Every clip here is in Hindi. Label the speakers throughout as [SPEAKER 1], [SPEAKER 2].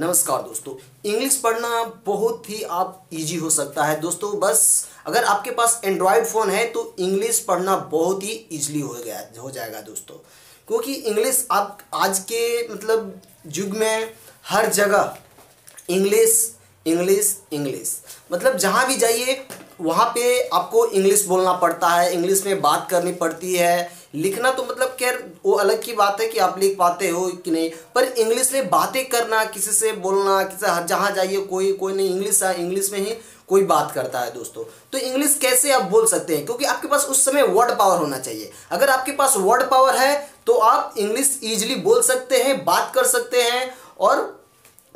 [SPEAKER 1] नमस्कार दोस्तों इंग्लिश पढ़ना बहुत ही आप इजी हो सकता है दोस्तों बस अगर आपके पास एंड्रॉयड फ़ोन है तो इंग्लिश पढ़ना बहुत ही इजीली हो गया हो जाएगा दोस्तों क्योंकि इंग्लिश आप आज के मतलब युग में हर जगह इंग्लिश इंग्लिश इंग्लिश मतलब जहाँ भी जाइए वहाँ पे आपको इंग्लिश बोलना पड़ता है इंग्लिश में बात करनी पड़ती है लिखना तो मतलब खैर वो अलग की बात है कि आप लिख पाते हो कि नहीं पर इंग्लिश में बातें करना किसी से बोलना किसी जहाँ जाइए कोई कोई नहीं इंग्लिश इंग्लिश में ही कोई बात करता है दोस्तों तो इंग्लिश कैसे आप बोल सकते हैं क्योंकि आपके पास उस समय वर्ड पावर होना चाहिए अगर आपके पास वर्ड पावर है तो आप इंग्लिश ईजिली बोल सकते हैं बात कर सकते हैं और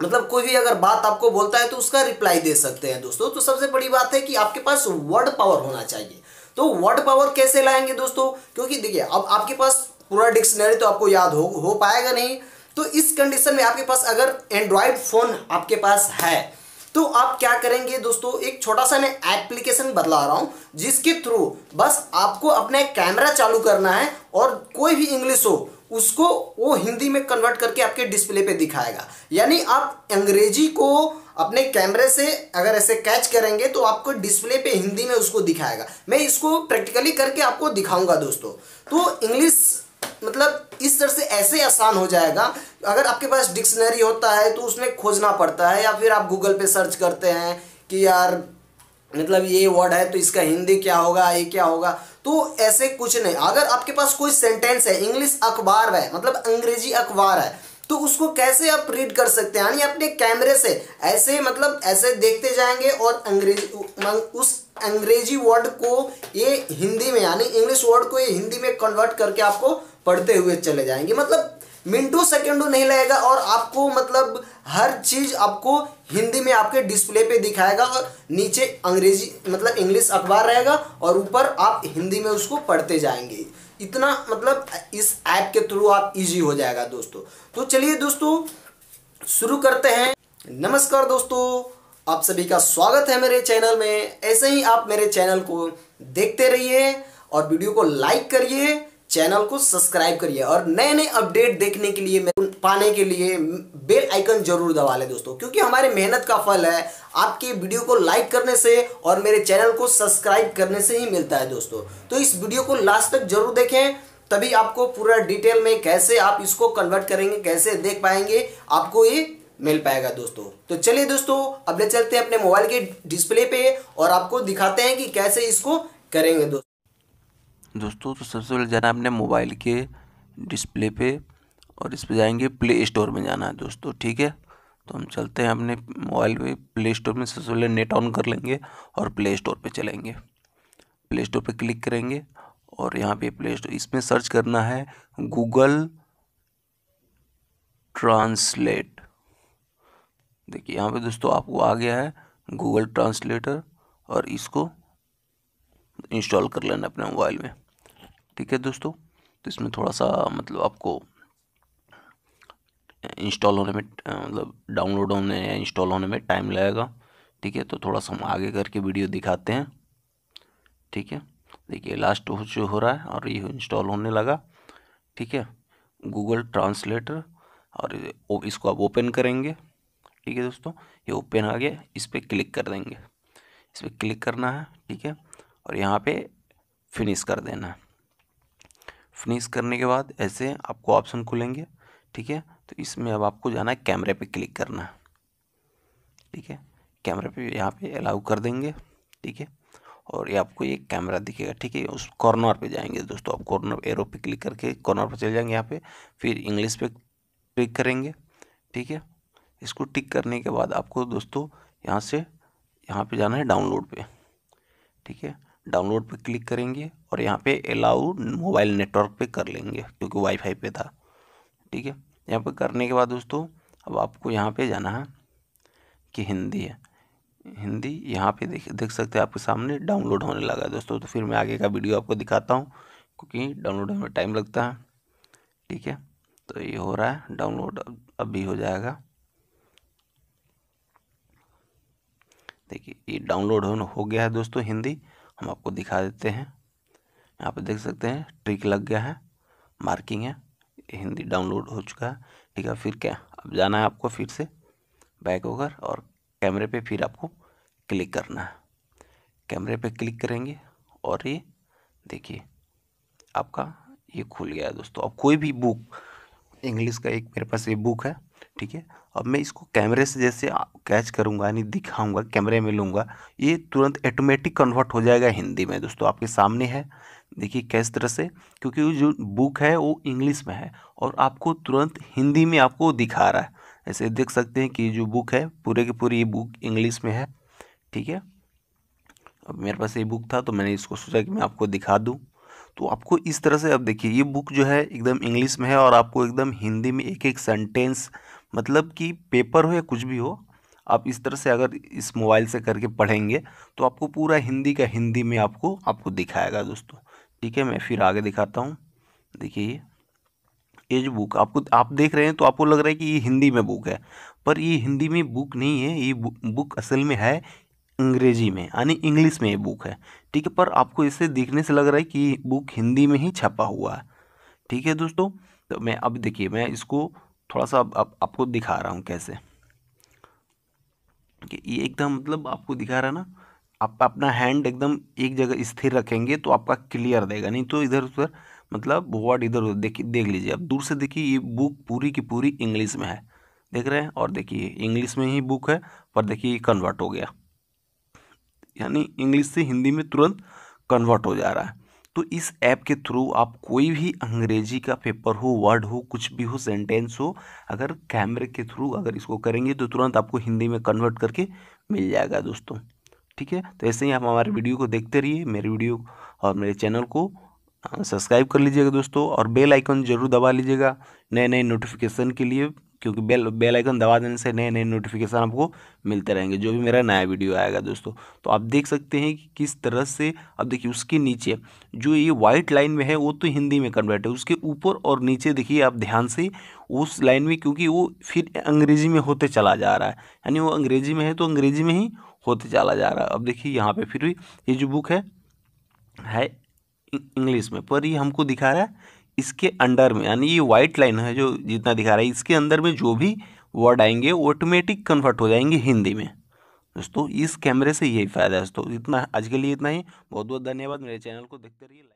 [SPEAKER 1] मतलब कोई भी अगर बात आपको बोलता है तो उसका रिप्लाई दे सकते हैं दोस्तों तो सबसे बड़ी बात है कि आपके पास वर्ड पावर होना चाहिए तो वर्ड पावर कैसे लाएंगे दोस्तों क्योंकि देखिए अब आपके पास पूरा डिक्शनरी तो आपको याद हो हो पाएगा नहीं तो इस कंडीशन में आपके पास अगर एंड्रॉयड फ़ोन आपके पास है तो आप क्या करेंगे दोस्तों एक छोटा सा मैं एप्लीकेशन बदला रहा हूं जिसके थ्रू बस आपको अपना कैमरा चालू करना है और कोई भी इंग्लिश हो उसको वो हिंदी में कन्वर्ट करके आपके डिस्प्ले पे दिखाएगा यानी आप अंग्रेजी को अपने कैमरे से अगर ऐसे कैच करेंगे तो आपको डिस्प्ले पे हिंदी में उसको दिखाएगा मैं इसको प्रैक्टिकली करके आपको दिखाऊंगा दोस्तों तो इंग्लिश मतलब इस तरह से ऐसे आसान हो जाएगा अगर आपके पास डिक्शनरी होता है तो उसमें खोजना पड़ता है या फिर आप गूगल पे सर्च करते हैं कि यार मतलब ये वर्ड है तो इसका हिंदी क्या होगा ये क्या होगा तो ऐसे कुछ नहीं अगर आपके पास कोई सेंटेंस है इंग्लिश अखबार है मतलब अंग्रेजी अखबार है तो उसको कैसे आप रीड कर सकते हैं यानी अपने कैमरे से ऐसे मतलब ऐसे देखते जाएंगे और अंग्रेजी उस अंग्रेजी वर्ड को ये हिंदी में यानी इंग्लिश वर्ड को ये हिंदी में कन्वर्ट करके आपको पढ़ते हुए चले जाएंगे मतलब मिनटों सेकेंडों नहीं लगेगा और आपको मतलब हर चीज़ आपको हिंदी में आपके डिस्प्ले पे दिखाएगा और नीचे अंग्रेजी मतलब इंग्लिश अखबार रहेगा और ऊपर आप हिंदी में उसको पढ़ते जाएंगे इतना मतलब इस ऐप के थ्रू आप इजी हो जाएगा दोस्तों तो चलिए दोस्तों शुरू करते हैं नमस्कार दोस्तों आप सभी का स्वागत है मेरे चैनल में ऐसे ही आप मेरे चैनल को देखते रहिए और वीडियो को लाइक करिए चैनल को सब्सक्राइब करिए और नए नए अपडेट देखने के लिए पाने के लिए बेल आइकन जरूर दबा लें दोस्तों क्योंकि हमारे मेहनत का फल है आपके वीडियो को लाइक करने से और मेरे चैनल को सब्सक्राइब करने से ही मिलता है दोस्तों तो इस वीडियो को लास्ट तक जरूर देखें तभी आपको पूरा डिटेल में कैसे आप इसको कन्वर्ट करेंगे कैसे देख पाएंगे आपको ये मिल पाएगा दोस्तों तो चलिए दोस्तों अब ले चलते हैं अपने मोबाइल के डिस्प्ले पे और आपको दिखाते हैं कि कैसे इसको करेंगे दोस्तों
[SPEAKER 2] दोस्तों तो सबसे पहले जाना है अपने मोबाइल के डिस्प्ले पे और इस पर जाएंगे प्ले स्टोर में जाना है दोस्तों ठीक है तो हम चलते हैं अपने मोबाइल पे प्ले स्टोर में सबसे पहले नेट ऑन कर लेंगे और प्ले स्टोर पे चलेंगे प्ले स्टोर पे क्लिक करेंगे और यहाँ पे प्ले स्टोर इसमें सर्च करना है गूगल ट्रांसलेट देखिए यहाँ पे दोस्तों आपको आ गया है गूगल ट्रांसलेटर और इसको इंस्टॉल कर लेना अपने मोबाइल में ठीक है दोस्तों तो इसमें थोड़ा सा मतलब आपको इंस्टॉल होने में मतलब डाउनलोड होने या इंस्टॉल होने में टाइम लगेगा ठीक है तो थोड़ा सा हम आगे करके वीडियो दिखाते हैं ठीक है देखिए लास्ट हो जो हो रहा है और ये इंस्टॉल होने लगा ठीक है गूगल ट्रांसलेटर और इसको आप ओपन करेंगे ठीक है दोस्तों ये ओपन आ गया इस पर क्लिक कर देंगे इस पर क्लिक करना है ठीक है और यहाँ पे फिनिश कर देना है फिनिश करने के बाद ऐसे आपको ऑप्शन खुलेंगे ठीक है तो इसमें अब आपको जाना है कैमरे पे क्लिक करना है ठीक है कैमरे पे यहाँ पे अलाउ कर देंगे ठीक है और ये आपको ये कैमरा दिखेगा ठीक है उस कॉर्नर पे जाएंगे दोस्तों आप कॉर्नर एरो पे क्लिक करके कॉर्नर पर चले जाएंगे यहाँ पे फिर इंग्लिश पे क्लिक करेंगे ठीक है इसको टिक करने के बाद आपको दोस्तों यहाँ से यहाँ पर जाना है डाउनलोड पर ठीक है डाउनलोड पर क्लिक करेंगे और यहाँ पे अलाउ मोबाइल नेटवर्क पे कर लेंगे क्योंकि वाईफाई पे था ठीक है यहाँ पे करने के बाद दोस्तों अब आपको यहाँ पे जाना है कि हिंदी है हिंदी यहाँ पे देख देख सकते हैं आपके सामने डाउनलोड होने लगा है दोस्तों तो फिर मैं आगे का वीडियो आपको दिखाता हूँ क्योंकि डाउनलोड होने में टाइम लगता है ठीक है तो ये हो रहा है डाउनलोड अभी हो जाएगा देखिए ये डाउनलोड हो गया है दोस्तों हिंदी हम आपको दिखा देते हैं यहाँ पे देख सकते हैं ट्रिक लग गया है मार्किंग है हिंदी डाउनलोड हो चुका है ठीक है फिर क्या अब जाना है आपको फिर से बैक होकर और कैमरे पे फिर आपको क्लिक करना है कैमरे पे क्लिक करेंगे और ये देखिए आपका ये खुल गया है दोस्तों अब कोई भी बुक इंग्लिश का एक मेरे पास ये बुक है ठीक है अब मैं इसको कैमरे से जैसे कैच करूंगा यानी दिखाऊँगा कैमरे में लूँगा ये तुरंत ऑटोमेटिक कन्वर्ट हो जाएगा हिंदी में दोस्तों आपके सामने है देखिए किस तरह से क्योंकि जो बुक है वो इंग्लिश में है और आपको तुरंत हिंदी में आपको दिखा रहा है ऐसे देख सकते हैं कि जो बुक है पूरे के पूरी ये बुक इंग्लिश में है ठीक है अब मेरे पास ये बुक था तो मैंने इसको सोचा कि मैं आपको दिखा दूँ तो आपको इस तरह से अब देखिए ये बुक जो है एकदम इंग्लिश में है और आपको एकदम हिंदी में एक एक सेंटेंस मतलब कि पेपर हो या कुछ भी हो आप इस तरह से अगर इस मोबाइल से करके पढ़ेंगे तो आपको पूरा हिंदी का हिंदी में आपको आपको दिखाएगा दोस्तों ठीक है मैं फिर आगे दिखाता हूँ देखिए ये जो बुक आपको आप देख रहे हैं तो आपको लग रहा है कि ये हिंदी में बुक है पर ये हिंदी में बुक नहीं है ये बुक असल में है अंग्रेजी में यानी इंग्लिश में ये बुक है ठीक है पर आपको इसे देखने से लग रहा है कि बुक हिंदी में ही छपा हुआ है ठीक है दोस्तों तो मैं अब देखिए मैं इसको थोड़ा सा अब आप, आपको दिखा रहा हूँ कैसे ये एकदम मतलब आपको दिखा रहा है ना आप अपना हैंड एकदम एक जगह स्थिर रखेंगे तो आपका क्लियर रहेगा नहीं तो इधर उधर मतलब वर्ड इधर उधर देखिए देख लीजिए अब दूर से देखिए ये बुक पूरी की पूरी इंग्लिश में है देख रहे हैं और देखिए इंग्लिश में ही बुक है पर देखिए ये कन्वर्ट हो गया यानी इंग्लिश से हिंदी में तुरंत कन्वर्ट हो जा रहा है तो इस ऐप के थ्रू आप कोई भी अंग्रेजी का पेपर हो वर्ड हो कुछ भी हो सेंटेंस हो अगर कैमरे के थ्रू अगर इसको करेंगे तो तुरंत आपको हिंदी में कन्वर्ट करके मिल जाएगा दोस्तों ठीक है तो ऐसे ही आप हमारे वीडियो को देखते रहिए मेरे वीडियो और मेरे चैनल को सब्सक्राइब कर लीजिएगा दोस्तों और बेल आइकन जरूर दबा लीजिएगा नए नए नोटिफिकेशन के लिए क्योंकि बेल बेल आइकन दबा देने से नए नए नोटिफिकेशन आपको मिलते रहेंगे जो भी मेरा नया वीडियो आएगा दोस्तों तो आप देख सकते हैं कि किस तरह से अब देखिए उसके नीचे जो ये वाइट लाइन में है वो तो हिंदी में कन्वर्ट है उसके ऊपर और नीचे देखिए आप ध्यान से उस लाइन में क्योंकि वो फिर अंग्रेजी में होते चला जा रहा है यानी वो अंग्रेजी में है तो अंग्रेजी में ही होते चला जा रहा है अब देखिए यहाँ पे फिर भी ये जो बुक है है इंग्लिश में पर ये हमको दिखा रहा है इसके अंडर में यानी ये वाइट लाइन है जो जितना दिखा रहा है इसके अंदर में जो भी वर्ड आएंगे ऑटोमेटिक कन्वर्ट हो जाएंगे हिंदी में दोस्तों इस कैमरे से यही फ़ायदा है दोस्तों इतना आज के लिए इतना ही बहुत बहुत धन्यवाद मेरे चैनल को देखते रहिए